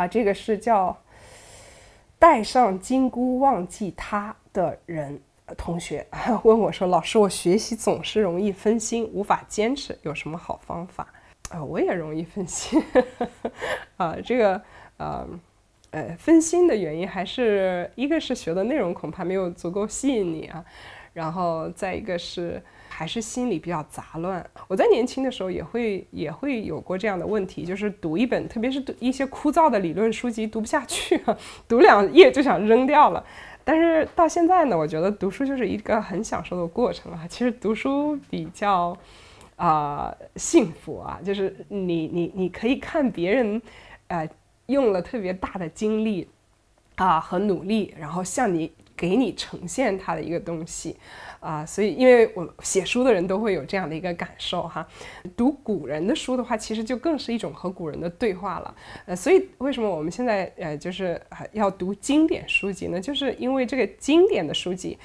啊，这个是叫带上金箍忘记他的人同学 问我说：“老师，我学习总是容易分心，无法坚持，有什么好方法？”啊，我也容易分心。啊，这个呃，呃，分心的原因还是一个是学的内容恐怕没有足够吸引你啊。然后，再一个是还是心里比较杂乱。我在年轻的时候也会也会有过这样的问题，就是读一本，特别是读一些枯燥的理论书籍，读不下去，啊，读两页就想扔掉了。但是到现在呢，我觉得读书就是一个很享受的过程啊。其实读书比较，啊，幸福啊，就是你你你可以看别人，呃，用了特别大的精力啊和努力，然后向你。给你呈现它的一个东西，啊，所以因为我写书的人都会有这样的一个感受哈，读古人的书的话，其实就更是一种和古人的对话了，呃，所以为什么我们现在呃就是要读经典书籍呢？就是因为这个经典的书籍。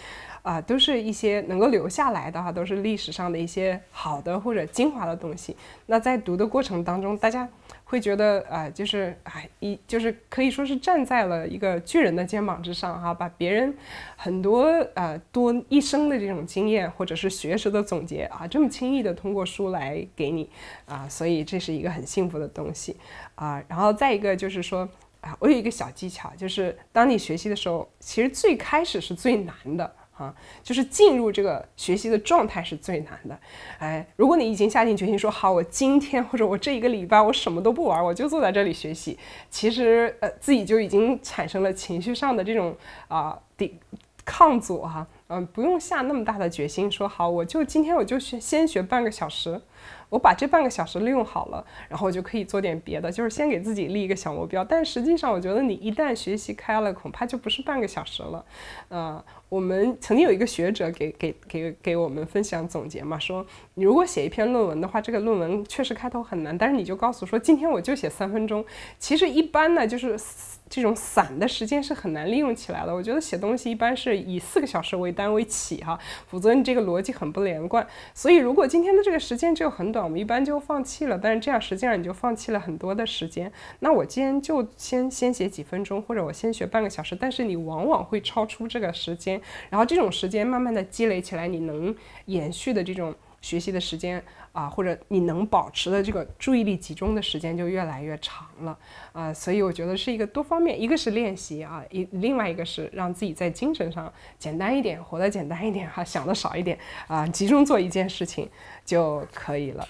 啊，都是一些能够留下来的哈，都是历史上的一些好的或者精华的东西。那在读的过程当中，大家会觉得啊，就是哎，一就是可以说是站在了一个巨人的肩膀之上哈，把别人很多呃多一生的这种经验或者是学识的总结啊，这么轻易的通过书来给你啊，所以这是一个很幸福的东西啊。然后再一个就是说啊，我有一个小技巧，就是当你学习的时候，其实最开始是最难的。啊，就是进入这个学习的状态是最难的。哎，如果你已经下定决心说好，我今天或者我这一个礼拜我什么都不玩，我就坐在这里学习，其实呃自己就已经产生了情绪上的这种啊抵抗阻啊。嗯，不用下那么大的决心，说好我就今天我就学先学半个小时，我把这半个小时利用好了，然后我就可以做点别的，就是先给自己立一个小目标。但实际上，我觉得你一旦学习开了，恐怕就不是半个小时了。呃，我们曾经有一个学者给给给给我们分享总结嘛，说你如果写一篇论文的话，这个论文确实开头很难，但是你就告诉说今天我就写三分钟。其实一般呢，就是这种散的时间是很难利用起来的。我觉得写东西一般是以四个小时为。单位起哈，否则你这个逻辑很不连贯。所以如果今天的这个时间只有很短，我们一般就放弃了。但是这样实际上你就放弃了很多的时间。那我今天就先先写几分钟，或者我先学半个小时，但是你往往会超出这个时间。然后这种时间慢慢的积累起来，你能延续的这种。学习的时间啊，或者你能保持的这个注意力集中的时间就越来越长了啊，所以我觉得是一个多方面，一个是练习啊，一另外一个是让自己在精神上简单一点，活得简单一点哈，想的少一点啊，集中做一件事情就可以了。